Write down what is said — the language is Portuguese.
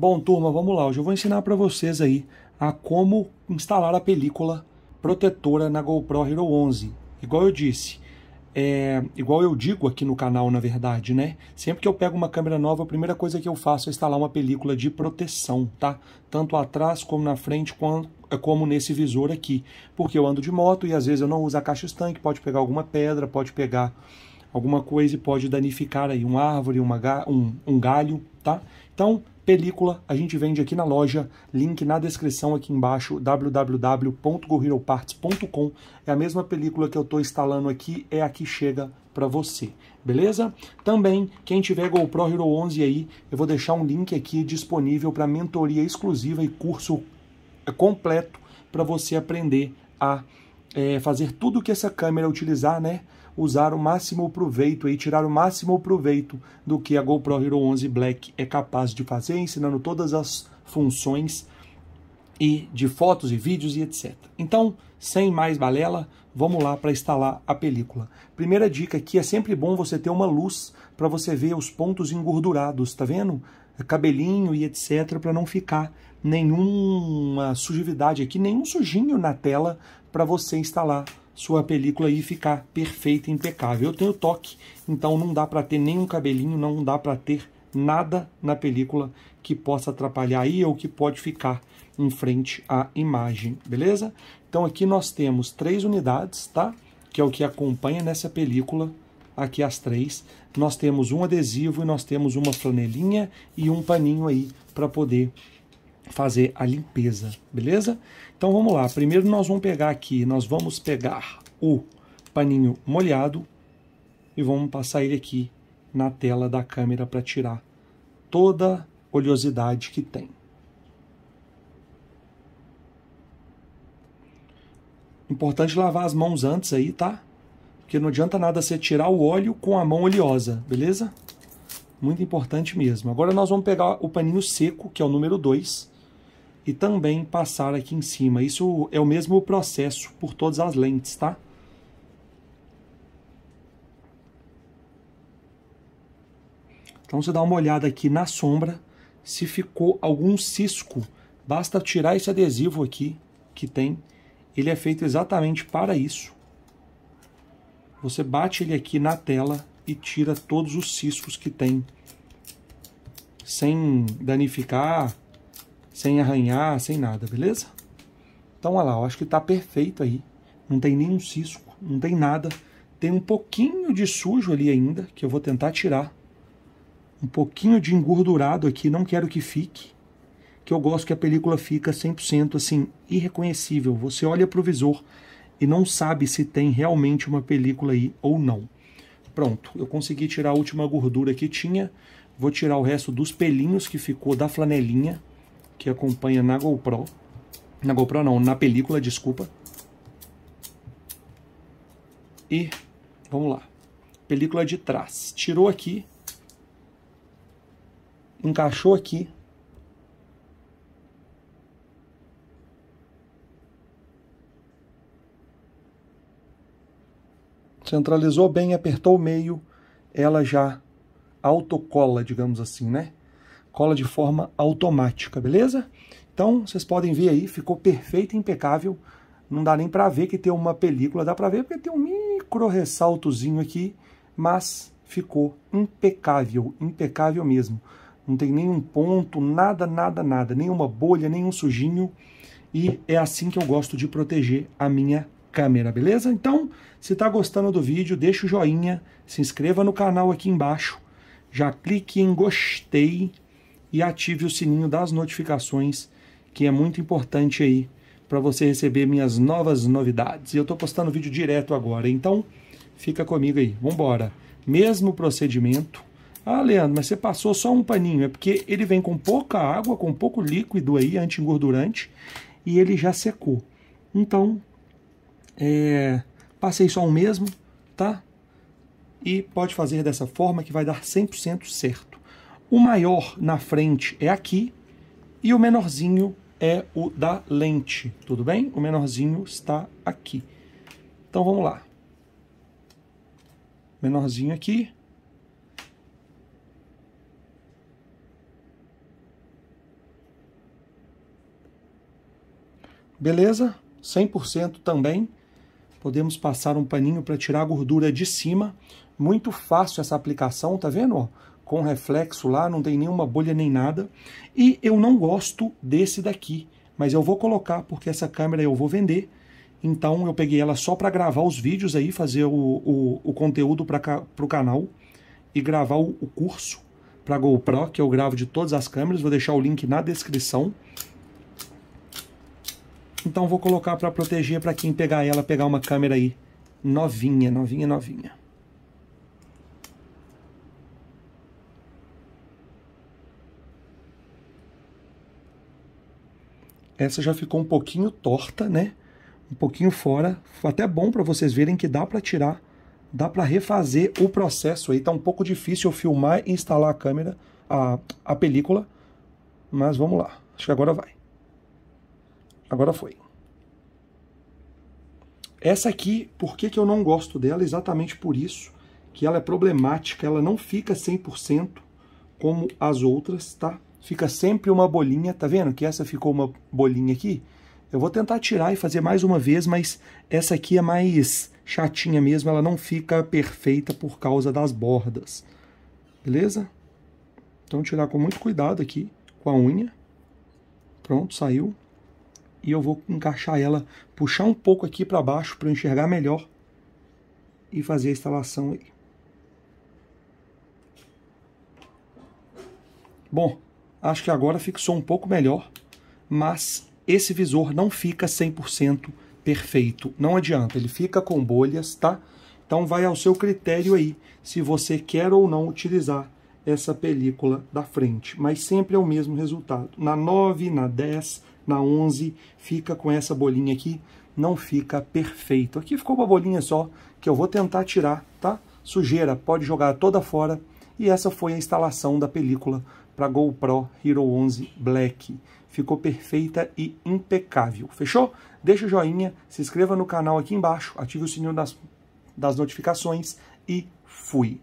Bom, turma, vamos lá. Hoje eu vou ensinar para vocês aí a como instalar a película protetora na GoPro Hero 11. Igual eu disse, é, igual eu digo aqui no canal, na verdade, né? Sempre que eu pego uma câmera nova, a primeira coisa que eu faço é instalar uma película de proteção, tá? Tanto atrás como na frente, como nesse visor aqui. Porque eu ando de moto e às vezes eu não uso a caixa estanque, pode pegar alguma pedra, pode pegar alguma coisa e pode danificar aí uma árvore, uma ga um, um galho, tá? Então, Película a gente vende aqui na loja, link na descrição aqui embaixo, www.goheroparts.com. É a mesma película que eu estou instalando aqui, é aqui chega para você, beleza? Também, quem tiver GoPro Hero 11 aí, eu vou deixar um link aqui disponível para mentoria exclusiva e curso é, completo para você aprender a é, fazer tudo que essa câmera utilizar, né? usar o máximo proveito e tirar o máximo proveito do que a GoPro Hero 11 Black é capaz de fazer, ensinando todas as funções e de fotos e vídeos e etc. Então, sem mais balela, vamos lá para instalar a película. Primeira dica aqui, é sempre bom você ter uma luz para você ver os pontos engordurados, tá vendo? Cabelinho e etc, para não ficar nenhuma sujividade aqui, nenhum sujinho na tela para você instalar sua película aí ficar perfeita, impecável. Eu tenho toque, então não dá para ter nenhum cabelinho, não dá para ter nada na película que possa atrapalhar aí ou que pode ficar em frente à imagem, beleza? Então aqui nós temos três unidades, tá? Que é o que acompanha nessa película, aqui as três. Nós temos um adesivo e nós temos uma flanelinha e um paninho aí para poder fazer a limpeza, beleza? Então vamos lá, primeiro nós vamos pegar aqui, nós vamos pegar o paninho molhado e vamos passar ele aqui na tela da câmera para tirar toda a oleosidade que tem. Importante lavar as mãos antes aí, tá? Porque não adianta nada você tirar o óleo com a mão oleosa, beleza? Muito importante mesmo. Agora nós vamos pegar o paninho seco, que é o número 2, e também passar aqui em cima. Isso é o mesmo processo por todas as lentes, tá? Então você dá uma olhada aqui na sombra, se ficou algum cisco, basta tirar esse adesivo aqui que tem. Ele é feito exatamente para isso. Você bate ele aqui na tela e tira todos os ciscos que tem, sem danificar sem arranhar, sem nada, beleza? Então, olha lá, eu acho que tá perfeito aí. Não tem nenhum cisco, não tem nada. Tem um pouquinho de sujo ali ainda, que eu vou tentar tirar. Um pouquinho de engordurado aqui, não quero que fique. Que eu gosto que a película fica 100% assim, irreconhecível. Você olha pro visor e não sabe se tem realmente uma película aí ou não. Pronto, eu consegui tirar a última gordura que tinha. Vou tirar o resto dos pelinhos que ficou da flanelinha acompanha na GoPro. Na GoPro não, na película, desculpa. E vamos lá. Película de trás. Tirou aqui. Encaixou aqui. Centralizou bem, apertou o meio, ela já autocola, digamos assim, né? cola de forma automática, beleza? Então, vocês podem ver aí, ficou perfeito, impecável. Não dá nem para ver que tem uma película, dá para ver porque tem um micro ressaltozinho aqui, mas ficou impecável, impecável mesmo. Não tem nenhum ponto, nada, nada, nada, nenhuma bolha, nenhum sujinho. E é assim que eu gosto de proteger a minha câmera, beleza? Então, se está gostando do vídeo, deixa o joinha, se inscreva no canal aqui embaixo, já clique em gostei, e ative o sininho das notificações, que é muito importante aí para você receber minhas novas novidades. E eu estou postando vídeo direto agora, então fica comigo aí. Vamos embora. Mesmo procedimento. Ah, Leandro, mas você passou só um paninho. É porque ele vem com pouca água, com pouco líquido aí, anti-engordurante, e ele já secou. Então, é, passei só um mesmo, tá? E pode fazer dessa forma que vai dar 100% certo. O maior na frente é aqui e o menorzinho é o da lente, tudo bem? O menorzinho está aqui. Então vamos lá. Menorzinho aqui. Beleza? 100% também. Podemos passar um paninho para tirar a gordura de cima. Muito fácil essa aplicação, tá vendo? com reflexo lá, não tem nenhuma bolha nem nada. E eu não gosto desse daqui, mas eu vou colocar porque essa câmera eu vou vender. Então eu peguei ela só para gravar os vídeos aí, fazer o, o, o conteúdo para o canal e gravar o, o curso para GoPro, que eu gravo de todas as câmeras. Vou deixar o link na descrição. Então vou colocar para proteger para quem pegar ela, pegar uma câmera aí novinha, novinha, novinha. essa já ficou um pouquinho torta, né? Um pouquinho fora. Foi até bom para vocês verem que dá para tirar, dá para refazer o processo aí. Tá um pouco difícil filmar e instalar a câmera, a, a película, mas vamos lá. Acho que agora vai. Agora foi. Essa aqui, por que, que eu não gosto dela? Exatamente por isso que ela é problemática, ela não fica 100% como as outras, tá? fica sempre uma bolinha, tá vendo que essa ficou uma bolinha aqui? Eu vou tentar tirar e fazer mais uma vez, mas essa aqui é mais chatinha mesmo, ela não fica perfeita por causa das bordas, beleza? Então tirar com muito cuidado aqui com a unha, pronto, saiu. E eu vou encaixar ela, puxar um pouco aqui para baixo para enxergar melhor e fazer a instalação aí. Bom, acho que agora fixou um pouco melhor, mas esse visor não fica 100% perfeito, não adianta, ele fica com bolhas, tá? Então vai ao seu critério aí, se você quer ou não utilizar essa película da frente, mas sempre é o mesmo resultado. Na 9, na 10, na 11, fica com essa bolinha aqui, não fica perfeito. Aqui ficou uma bolinha só, que eu vou tentar tirar, tá? Sujeira, pode jogar toda fora, e essa foi a instalação da película para GoPro Hero 11 Black. Ficou perfeita e impecável. Fechou? Deixa o joinha, se inscreva no canal aqui embaixo, ative o sininho das, das notificações e fui!